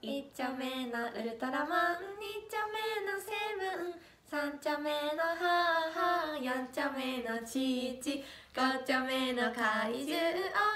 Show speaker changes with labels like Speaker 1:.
Speaker 1: 一丁目のウルトラマン二丁目のセブン三丁目のハーハー四丁目のチーチ五丁目の怪獣